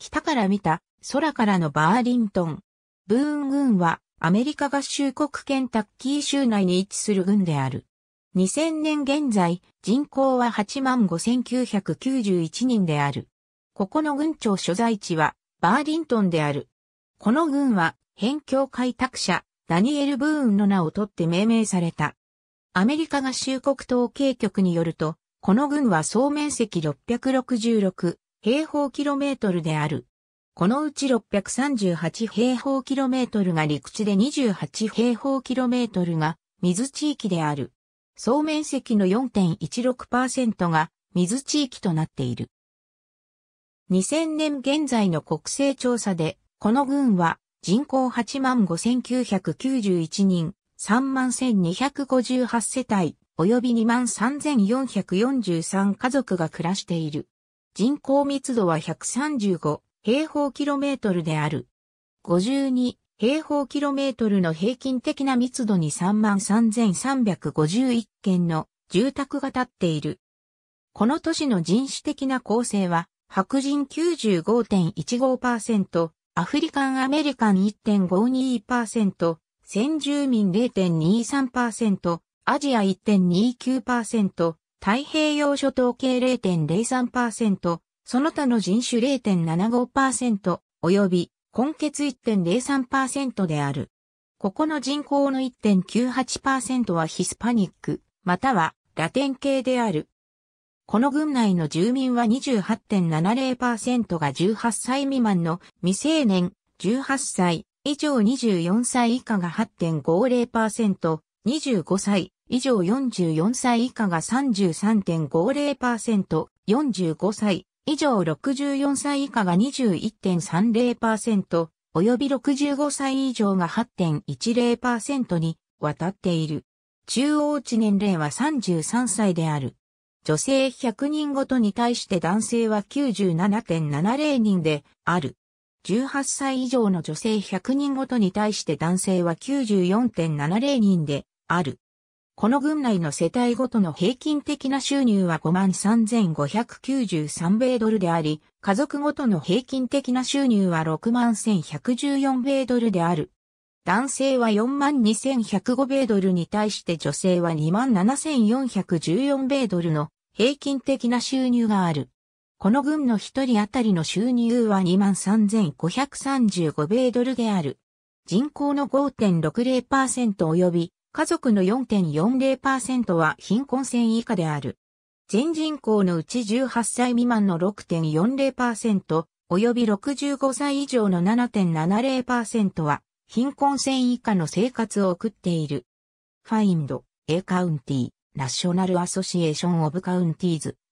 北から見た空からのバーリントン。ブーン軍はアメリカ合衆国ケンタッキー州内に位置する軍である。2000年現在、人口は85,991人である。ここの軍庁所在地はバーリントンである。この軍は、辺境開拓者、ダニエル・ブーンの名を取って命名された。アメリカ合衆国統計局によると、この軍は総面積666平方キロメートルである。このうち638平方キロメートルが陸地で28平方キロメートルが水地域である。総面積の4.16%が水地域となっている。2000年現在の国勢調査で、この軍は人口85,991人、31,258世帯、及び23,443家族が暮らしている。人口密度は135平方キロメートルである。52平方キロメートルの平均的な密度に33,351件の住宅が建っている。この都市の人種的な構成は、白人95.15%、アフリカンアメリカン1.52%、先住民0.23%、アジア1.29%、太平洋諸島系0.03%、その他の人種0.75%、及び、根血1.03%である。ここの人口の1.98%はヒスパニック、またはラテン系である。この群内の住民は28.70%が18歳未満の未成年、18歳以上24歳以下が8.50%、25歳以上44歳以下が33.50%、45歳以上64歳以下が21.30%、及び65歳以上が8.10%に渡っている。中央値年齢は33歳である。女性100人ごとに対して男性は97.70人である。18歳以上の女性100人ごとに対して男性は94.70人である。この軍内の世帯ごとの平均的な収入は53,593米ドルであり、家族ごとの平均的な収入は61,114米ドルである。男性は42,105米ドルに対して女性は27,414米ドルの平均的な収入がある。この軍の一人当たりの収入は23,535米ドルである。人口の5.60%及び家族の4.40%は貧困線以下である。全人口のうち18歳未満の6.40%、及び65歳以上の7.70%は、貧困線以下の生活を送っている。Find A County National Association of Counties